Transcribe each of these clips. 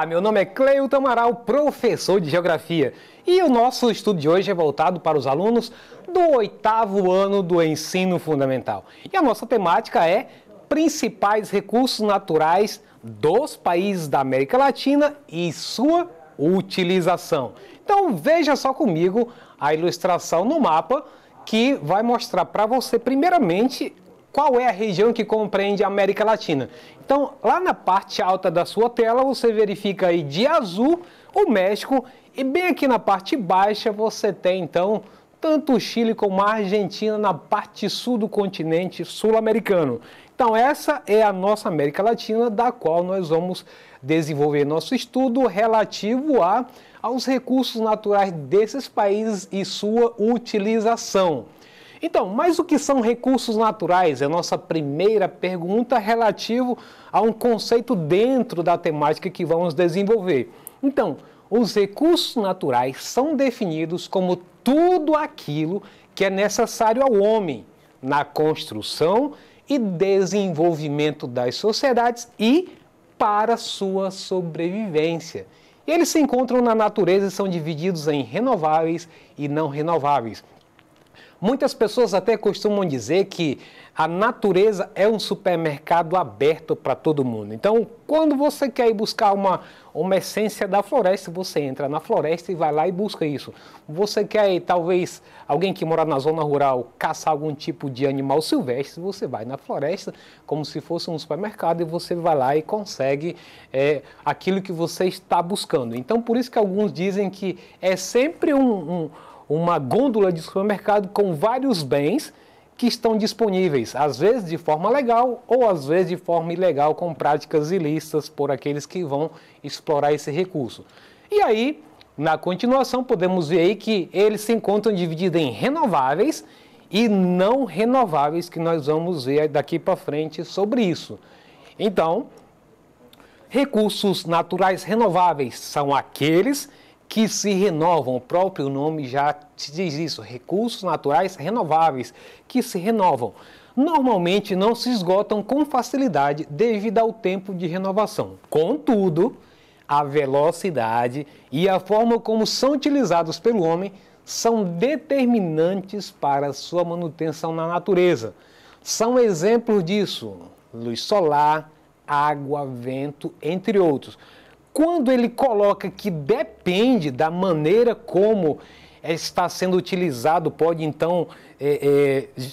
Olá, meu nome é Cleio Amaral, professor de Geografia, e o nosso estudo de hoje é voltado para os alunos do oitavo ano do ensino fundamental. E a nossa temática é principais recursos naturais dos países da América Latina e sua utilização. Então veja só comigo a ilustração no mapa que vai mostrar para você primeiramente qual é a região que compreende a América Latina. Então, lá na parte alta da sua tela, você verifica aí de azul o México e bem aqui na parte baixa você tem então tanto o Chile como a Argentina na parte sul do continente sul-americano. Então, essa é a nossa América Latina, da qual nós vamos desenvolver nosso estudo relativo a, aos recursos naturais desses países e sua utilização. Então, mas o que são recursos naturais? É a nossa primeira pergunta relativo a um conceito dentro da temática que vamos desenvolver. Então, os recursos naturais são definidos como tudo aquilo que é necessário ao homem na construção e desenvolvimento das sociedades e para sua sobrevivência. Eles se encontram na natureza e são divididos em renováveis e não renováveis. Muitas pessoas até costumam dizer que a natureza é um supermercado aberto para todo mundo. Então, quando você quer ir buscar uma, uma essência da floresta, você entra na floresta e vai lá e busca isso. Você quer, talvez, alguém que mora na zona rural caçar algum tipo de animal silvestre, você vai na floresta como se fosse um supermercado e você vai lá e consegue é, aquilo que você está buscando. Então, por isso que alguns dizem que é sempre um, um uma gôndola de supermercado com vários bens que estão disponíveis, às vezes de forma legal ou às vezes de forma ilegal, com práticas ilícitas por aqueles que vão explorar esse recurso. E aí, na continuação, podemos ver aí que eles se encontram divididos em renováveis e não renováveis, que nós vamos ver daqui para frente sobre isso. Então, recursos naturais renováveis são aqueles que se renovam. O próprio nome já te diz isso: recursos naturais renováveis que se renovam. Normalmente não se esgotam com facilidade devido ao tempo de renovação. Contudo, a velocidade e a forma como são utilizados pelo homem são determinantes para sua manutenção na natureza. São exemplos disso luz solar, água, vento, entre outros quando ele coloca que depende da maneira como está sendo utilizado, pode então é, é,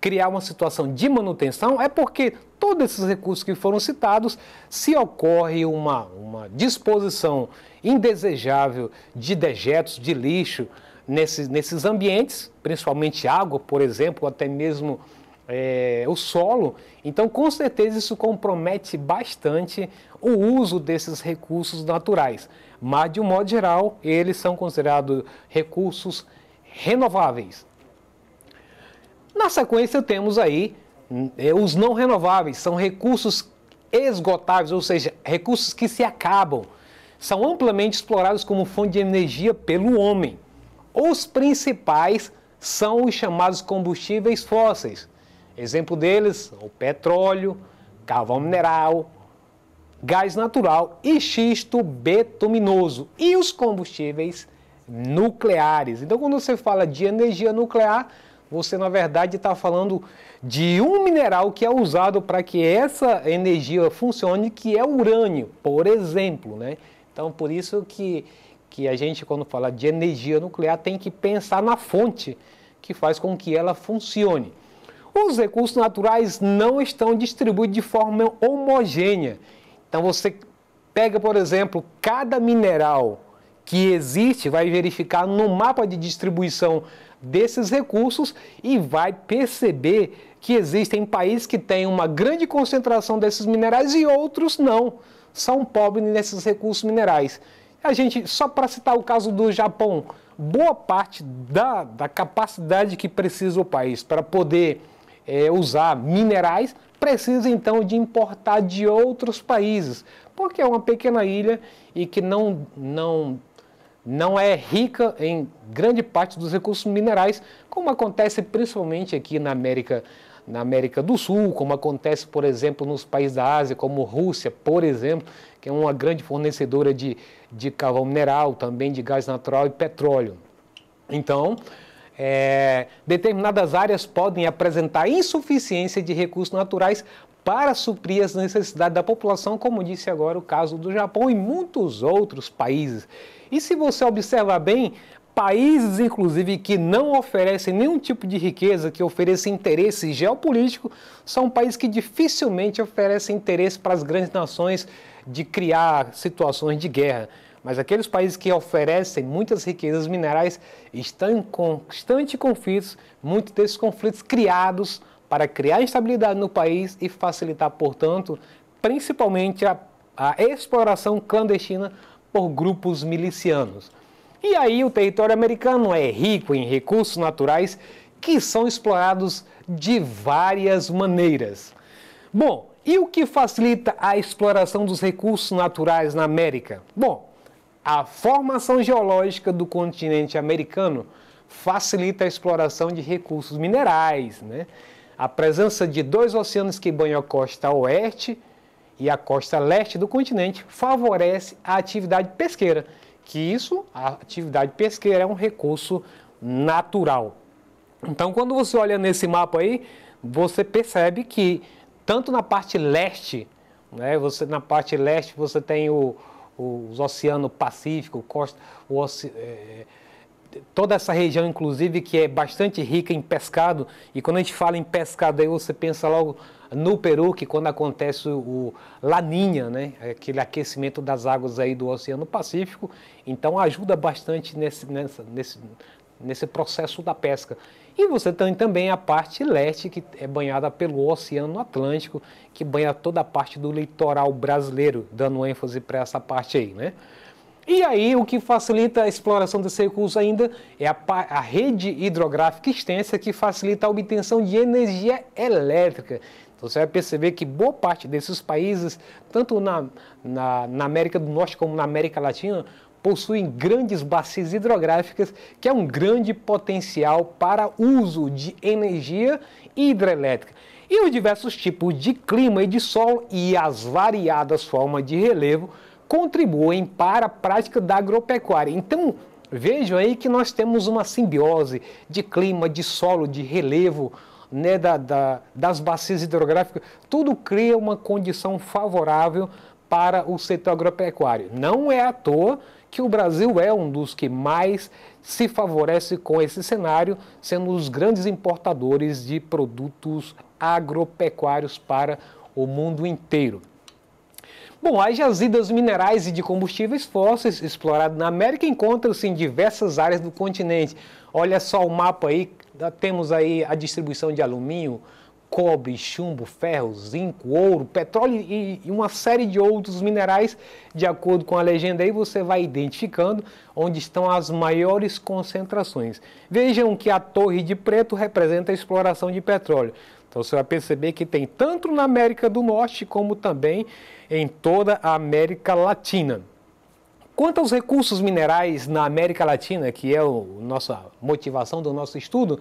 criar uma situação de manutenção, é porque todos esses recursos que foram citados, se ocorre uma, uma disposição indesejável de dejetos, de lixo nesses, nesses ambientes, principalmente água, por exemplo, ou até mesmo é, o solo. Então, com certeza, isso compromete bastante o uso desses recursos naturais. Mas, de um modo geral, eles são considerados recursos renováveis. Na sequência, temos aí é, os não renováveis, são recursos esgotáveis, ou seja, recursos que se acabam. São amplamente explorados como fonte de energia pelo homem. Os principais são os chamados combustíveis fósseis, Exemplo deles, o petróleo, carvão mineral, gás natural e xisto betuminoso e os combustíveis nucleares. Então, quando você fala de energia nuclear, você na verdade está falando de um mineral que é usado para que essa energia funcione, que é o urânio, por exemplo, né? Então, por isso que, que a gente, quando fala de energia nuclear, tem que pensar na fonte que faz com que ela funcione os recursos naturais não estão distribuídos de forma homogênea. Então você pega, por exemplo, cada mineral que existe, vai verificar no mapa de distribuição desses recursos e vai perceber que existem países que têm uma grande concentração desses minerais e outros não, são pobres nesses recursos minerais. A gente, só para citar o caso do Japão, boa parte da, da capacidade que precisa o país para poder é, usar minerais, precisa então de importar de outros países, porque é uma pequena ilha e que não, não, não é rica em grande parte dos recursos minerais, como acontece principalmente aqui na América na América do Sul, como acontece, por exemplo, nos países da Ásia, como Rússia, por exemplo, que é uma grande fornecedora de, de carvão mineral, também de gás natural e petróleo. Então, é, determinadas áreas podem apresentar insuficiência de recursos naturais para suprir as necessidades da população, como disse agora o caso do Japão e muitos outros países. E se você observar bem, países, inclusive, que não oferecem nenhum tipo de riqueza, que oferecem interesse geopolítico, são países que dificilmente oferecem interesse para as grandes nações de criar situações de guerra mas aqueles países que oferecem muitas riquezas minerais estão em constante conflitos, muitos desses conflitos criados para criar instabilidade no país e facilitar, portanto, principalmente a, a exploração clandestina por grupos milicianos. E aí o território americano é rico em recursos naturais que são explorados de várias maneiras. Bom, e o que facilita a exploração dos recursos naturais na América? Bom, a formação geológica do continente americano facilita a exploração de recursos minerais. Né? A presença de dois oceanos que banham a costa oeste e a costa leste do continente favorece a atividade pesqueira, que isso, a atividade pesqueira é um recurso natural. Então, quando você olha nesse mapa aí, você percebe que tanto na parte leste, né, você, na parte leste você tem o, os Oceano Pacífico, costa, oce, é, toda essa região, inclusive, que é bastante rica em pescado. E quando a gente fala em pescado, aí você pensa logo no Peru, que quando acontece o, Laninha, né? aquele aquecimento das águas aí do Oceano Pacífico. Então ajuda bastante nesse, nessa, nesse, nesse processo da pesca. E você tem também a parte leste, que é banhada pelo Oceano Atlântico, que banha toda a parte do litoral brasileiro, dando ênfase para essa parte aí, né? E aí, o que facilita a exploração desse recurso ainda é a, a, rede hidrográfica extensa que facilita a obtenção de energia elétrica. Então, você vai perceber que boa parte desses países, tanto na, na, na América do Norte como na América Latina, possuem grandes bacias hidrográficas, que é um grande potencial para uso de energia hidrelétrica. E os diversos tipos de clima e de solo e as variadas formas de relevo contribuem para a prática da agropecuária. Então, vejam aí que nós temos uma simbiose de clima, de solo, de relevo, né, da, da, das bacias hidrográficas, tudo cria uma condição favorável para o setor agropecuário. Não é à toa que o Brasil é um dos que mais se favorece com esse cenário, sendo os grandes importadores de produtos agropecuários para o mundo inteiro. Bom, as jazidas minerais e de combustíveis fósseis exploradas na América encontram-se em diversas áreas do continente. Olha só o mapa aí, temos aí a distribuição de alumínio, cobre, chumbo, ferro, zinco, ouro, petróleo e, e uma série de outros minerais, de acordo com a legenda. Aí você vai identificando onde estão as maiores concentrações. Vejam que a torre de preto representa a exploração de petróleo. Então você vai perceber que tem tanto na América do Norte como também em toda a América Latina. Quanto aos recursos minerais na América Latina, que é a nossa motivação do nosso estudo,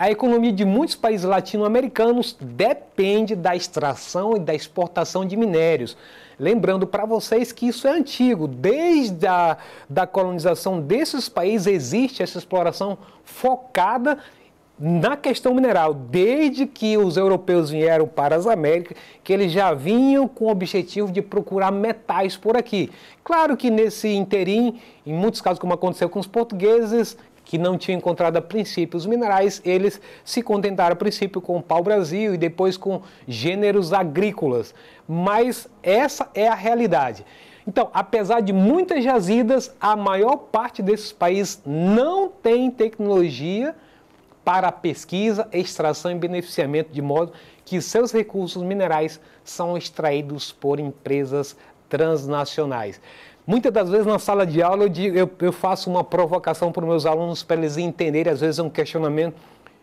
a economia de muitos países latino-americanos depende da extração e da exportação de minérios. Lembrando para vocês que isso é antigo, desde a da colonização desses países existe essa exploração focada na questão mineral, desde que os europeus vieram para as Américas, que eles já vinham com o objetivo de procurar metais por aqui. Claro que nesse interim, em muitos casos, como aconteceu com os portugueses, que não tinham encontrado a princípio os minerais, eles se contentaram a princípio com pau-brasil e depois com gêneros agrícolas. Mas essa é a realidade. Então, apesar de muitas jazidas, a maior parte desses países não tem tecnologia para pesquisa, extração e beneficiamento, de modo que seus recursos minerais são extraídos por empresas transnacionais. Muitas das vezes na sala de aula eu, digo, eu, eu faço uma provocação para os meus alunos para eles entenderem, às vezes é um questionamento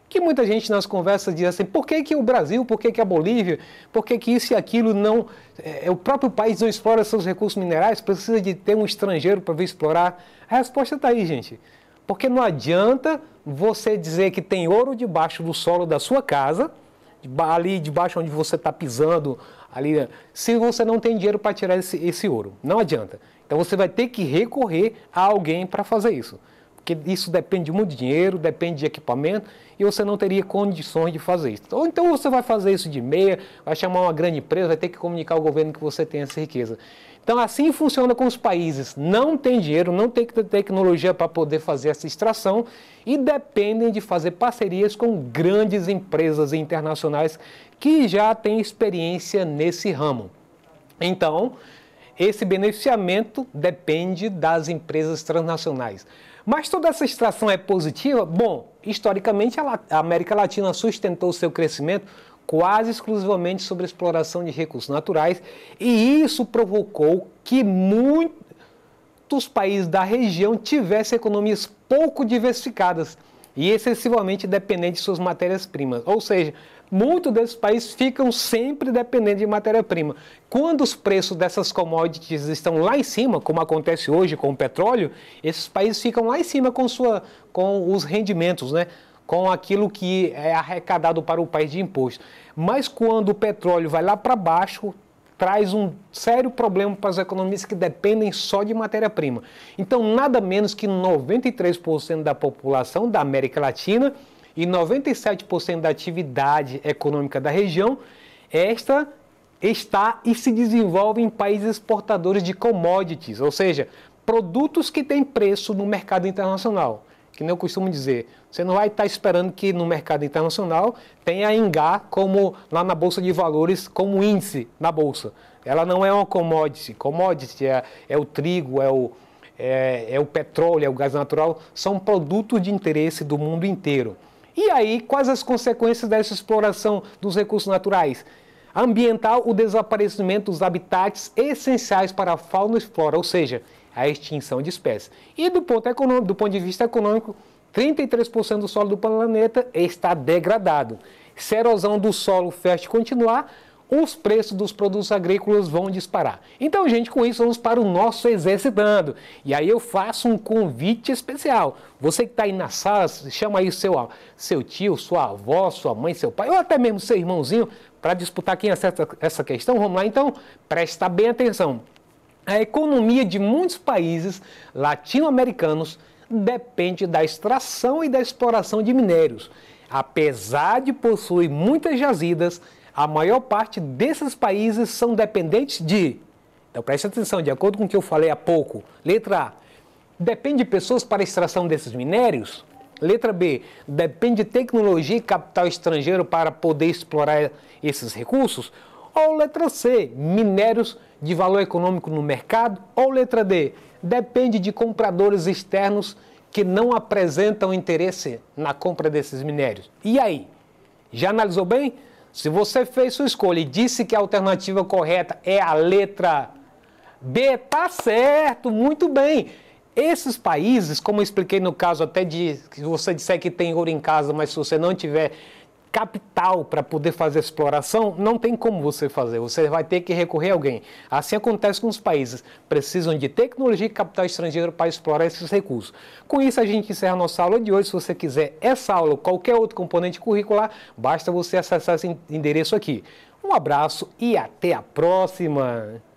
que muita gente nas conversas diz assim, por que, que o Brasil, por que, que a Bolívia, por que, que isso e aquilo não... É, o próprio país não explora seus recursos minerais, precisa de ter um estrangeiro para vir explorar? A resposta está aí, gente. Porque não adianta você dizer que tem ouro debaixo do solo da sua casa, ali debaixo onde você está pisando, ali, se você não tem dinheiro para tirar esse, esse ouro, não adianta. Então você vai ter que recorrer a alguém para fazer isso. Porque isso depende muito de dinheiro, depende de equipamento, e você não teria condições de fazer isso. Ou então você vai fazer isso de meia, vai chamar uma grande empresa, vai ter que comunicar ao governo que você tem essa riqueza. Então assim funciona com os países. Não tem dinheiro, não tem tecnologia para poder fazer essa extração e dependem de fazer parcerias com grandes empresas internacionais que já tem experiência nesse ramo. Então, esse beneficiamento depende das empresas transnacionais. Mas toda essa extração é positiva? Bom, historicamente a América Latina sustentou seu crescimento quase exclusivamente sobre a exploração de recursos naturais e isso provocou que muitos países da região tivessem economias pouco diversificadas e excessivamente dependentes de suas matérias-primas. Ou seja, muitos desses países ficam sempre dependentes de matéria-prima. Quando os preços dessas commodities estão lá em cima, como acontece hoje com o petróleo, esses países ficam lá em cima com, sua, com os rendimentos, né? com aquilo que é arrecadado para o país de imposto. Mas quando o petróleo vai lá para baixo, traz um sério problema para as economias que dependem só de matéria-prima. Então, nada menos que 93% da população da América Latina e 97% da atividade econômica da região, esta está e se desenvolve em países exportadores de commodities, ou seja, produtos que têm preço no mercado internacional que nem eu costumo dizer, você não vai estar tá esperando que no mercado internacional tenha Engá como lá na Bolsa de Valores, como índice na Bolsa. Ela não é uma commodity. Commodity é, é o trigo, é o, é, é o petróleo, é o gás natural, são produtos de interesse do mundo inteiro. E aí, quais as consequências dessa exploração dos recursos naturais? Ambiental, o desaparecimento dos habitats essenciais para a fauna e flora, ou seja, a extinção de espécies. E do ponto, econômico, do ponto de vista econômico, 33% do solo do planeta está degradado. Se a erosão do solo fértil continuar, os preços dos produtos agrícolas vão disparar. Então, gente, com isso vamos para o nosso Exercitando. E aí eu faço um convite especial. Você que está aí na sala, chama aí seu, seu tio, sua avó, sua mãe, seu pai, ou até mesmo seu irmãozinho, para disputar quem acerta essa questão. Vamos lá, então, presta bem atenção. A economia de muitos países latino-americanos depende da extração e da exploração de minérios. Apesar de possuir muitas jazidas, a maior parte desses países são dependentes de. Então preste atenção, de acordo com o que eu falei há pouco. Letra A. Depende de pessoas para a extração desses minérios? Letra B. Depende de tecnologia e capital estrangeiro para poder explorar esses recursos? Ou letra C, minérios de valor econômico no mercado? Ou letra D, depende de compradores externos que não apresentam interesse na compra desses minérios. E aí? Já analisou bem? Se você fez sua escolha e disse que a alternativa correta é a letra B, tá certo, muito bem. Esses países, como eu expliquei no caso até de que você disser que tem ouro em casa, mas se você não tiver, capital para poder fazer exploração, não tem como você fazer. Você vai ter que recorrer a alguém. Assim acontece com os países. Precisam de tecnologia e capital estrangeiro para explorar esses recursos. Com isso, a gente encerra a nossa aula de hoje. Se você quiser essa aula ou qualquer outro componente curricular, basta você acessar esse endereço aqui. Um abraço e até a próxima!